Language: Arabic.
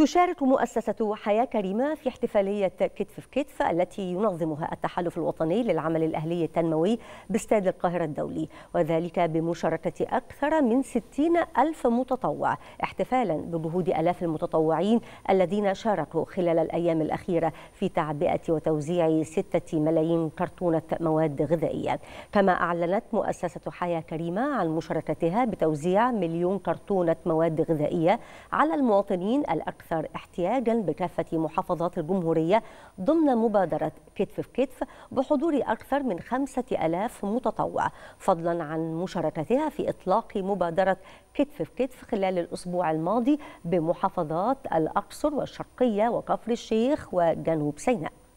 تشارك مؤسسة حياة كريمة في احتفالية كتف في كتف التي ينظمها التحالف الوطني للعمل الأهلي التنموي باستاد القاهرة الدولي وذلك بمشاركة أكثر من 60 ألف متطوع احتفالا بجهود ألاف المتطوعين الذين شاركوا خلال الأيام الأخيرة في تعبئة وتوزيع 6 ملايين كرتونة مواد غذائية كما أعلنت مؤسسة حياة كريمة عن مشاركتها بتوزيع مليون كرتونة مواد غذائية على المواطنين الأكثر الأكثر احتياجا بكافة محافظات الجمهورية ضمن مبادرة كتف في كتف بحضور أكثر من خمسة ألاف متطوع فضلا عن مشاركتها في إطلاق مبادرة كتف في كتف خلال الأسبوع الماضي بمحافظات الأقصر والشرقية وكفر الشيخ وجنوب سيناء